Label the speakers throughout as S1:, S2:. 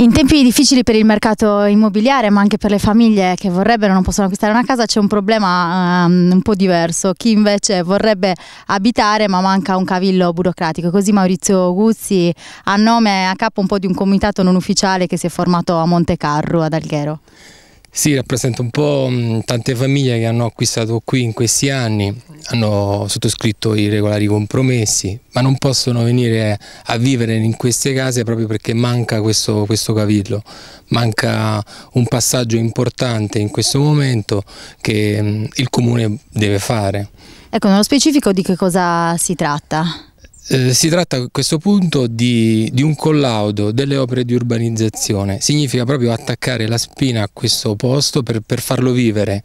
S1: In tempi difficili per il mercato immobiliare, ma anche per le famiglie che vorrebbero non possono acquistare una casa, c'è un problema um, un po' diverso. Chi invece vorrebbe abitare ma manca un cavillo burocratico. Così Maurizio Guzzi ha nome a capo un po' di un comitato non ufficiale che si è formato a Monte Carlo, ad Alghero.
S2: Sì, rappresenta un po' mm, tante famiglie che hanno acquistato qui in questi anni, hanno sottoscritto i regolari compromessi, ma non possono venire a vivere in queste case proprio perché manca questo, questo cavillo, manca un passaggio importante in questo momento che mm, il comune deve fare.
S1: Ecco, nello specifico di che cosa si tratta?
S2: Eh, si tratta a questo punto di, di, un collaudo delle opere di urbanizzazione, significa proprio attaccare la spina a questo posto per, per farlo vivere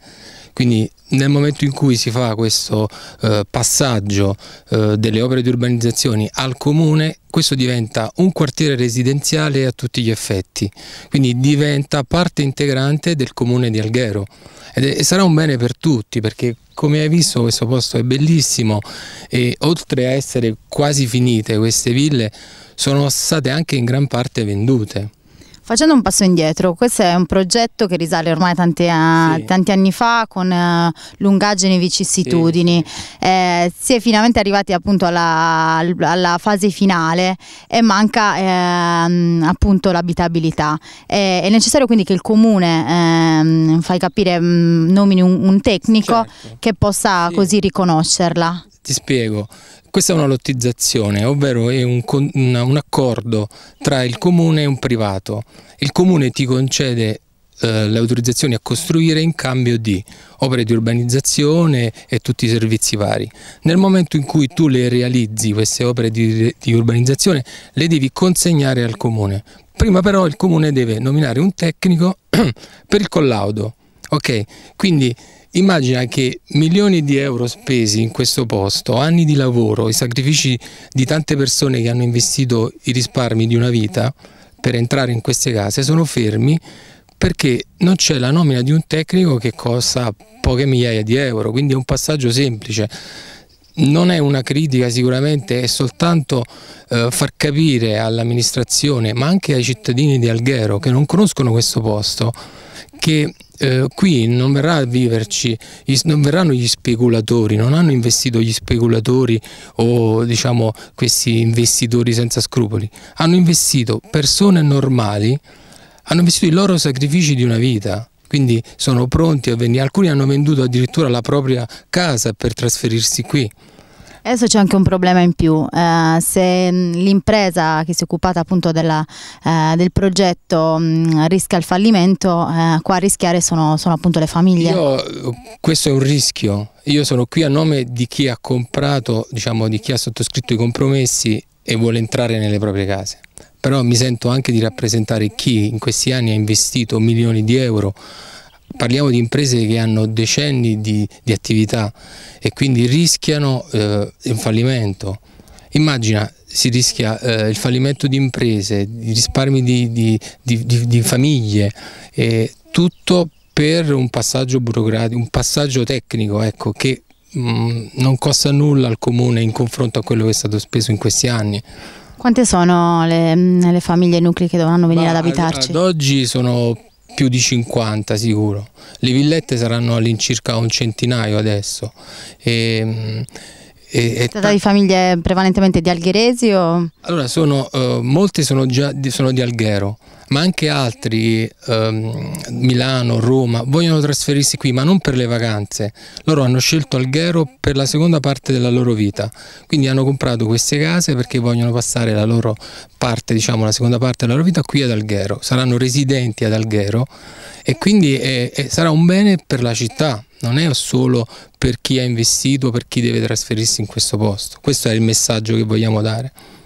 S2: quindi nel momento in cui si fa questo eh, passaggio eh, delle opere di urbanizzazione al comune, questo diventa un quartiere residenziale a tutti gli effetti, quindi diventa parte integrante del comune di Alghero Ed è, e sarà un bene per tutti perché come hai visto questo posto è bellissimo e oltre a essere quasi finite queste ville sono state anche in gran parte vendute.
S1: Facendo un passo indietro, questo è un progetto che risale ormai a, sì. tanti anni fa con uh, lungaggini e vicissitudini. Sì. Eh, si è finalmente arrivati appunto alla, alla fase finale e manca eh, appunto l'abitabilità. Eh, è necessario quindi che il comune, ehm, fai capire, mm, nomini un, un tecnico certo. che possa sì. così riconoscerla.
S2: Ti spiego, questa è una lottizzazione, ovvero è un, un accordo tra il comune e un privato. Il comune ti concede eh, le autorizzazioni a costruire in cambio di opere di urbanizzazione e tutti i servizi vari. Nel momento in cui tu le realizzi queste opere di, di urbanizzazione le devi consegnare al comune. Prima però il comune deve nominare un tecnico per il collaudo. Ok, quindi Immagina che milioni di euro spesi in questo posto, anni di lavoro, i sacrifici di tante persone che hanno investito i risparmi di una vita per entrare in queste case sono fermi perché non c'è la nomina di un tecnico che costa poche migliaia di euro, quindi è un passaggio semplice non è una critica sicuramente, è soltanto eh, far capire all'amministrazione, ma anche ai cittadini di Alghero che non conoscono questo posto, che eh, qui non, verrà a viverci, non verranno gli speculatori, non hanno investito gli speculatori o diciamo, questi investitori senza scrupoli, hanno investito persone normali, hanno investito i loro sacrifici di una vita quindi sono pronti a venire. Alcuni hanno venduto addirittura la propria casa per trasferirsi qui.
S1: Adesso c'è anche un problema in più, eh, se mm, l'impresa che si è occupata appunto della, eh, del progetto mh, mm, rischia il fallimento, eh, qua a rischiare sono, sono appunto le famiglie.
S2: Io, eh, questo è un rischio, io sono qui a nome di chi ha comprato, diciamo di chi ha sottoscritto i compromessi e vuole entrare nelle proprie case però mi sento anche di rappresentare chi in questi anni ha investito milioni di euro parliamo di imprese che hanno decenni di, di attività e quindi rischiano eh, un fallimento. Immagina si rischia eh, il fallimento di imprese, di risparmi di, di, di famiglie, eh, tutto per un passaggio burocratico, un passaggio tecnico ecco, che mh, mm, non costa nulla al comune in confronto a quello che è stato speso in questi anni.
S1: Quante sono le, mm, le famiglie nuclei che dovranno venire Ma ad abitarci? Ad
S2: oggi sono più di 50 sicuro, le villette saranno all'incirca un centinaio adesso. E, mm, e, Tratta
S1: di famiglie prevalentemente di algheresi? O?
S2: Allora, sono, eh, molti sono, già, sono di Alghero, ma anche altri, eh, Milano, Roma, vogliono trasferirsi qui, ma non per le vacanze. Loro hanno scelto Alghero per la seconda parte della loro vita, quindi hanno comprato queste case perché vogliono passare la loro parte, diciamo la seconda parte della loro vita qui ad Alghero. Saranno residenti ad Alghero e quindi è, eh, è, eh, sarà un bene per la città, non è solo per chi ha investito, per chi deve trasferirsi in questo posto. Questo è il messaggio che vogliamo dare.